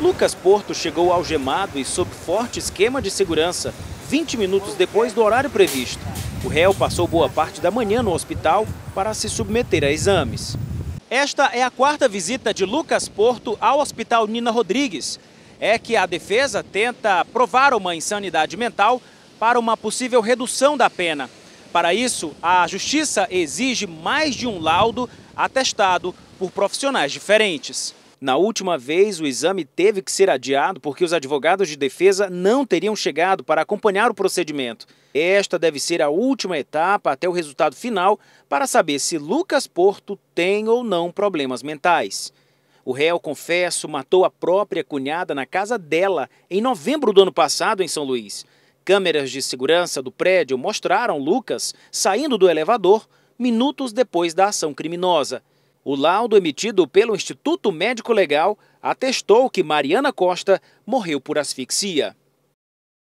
Lucas Porto chegou algemado e sob forte esquema de segurança 20 minutos depois do horário previsto. O réu passou boa parte da manhã no hospital para se submeter a exames. Esta é a quarta visita de Lucas Porto ao Hospital Nina Rodrigues. É que a defesa tenta provar uma insanidade mental para uma possível redução da pena. Para isso, a justiça exige mais de um laudo atestado por profissionais diferentes. Na última vez, o exame teve que ser adiado porque os advogados de defesa não teriam chegado para acompanhar o procedimento. Esta deve ser a última etapa até o resultado final para saber se Lucas Porto tem ou não problemas mentais. O réu, confesso, matou a própria cunhada na casa dela em novembro do ano passado em São Luís. Câmeras de segurança do prédio mostraram Lucas saindo do elevador minutos depois da ação criminosa. O laudo emitido pelo Instituto Médico Legal atestou que Mariana Costa morreu por asfixia.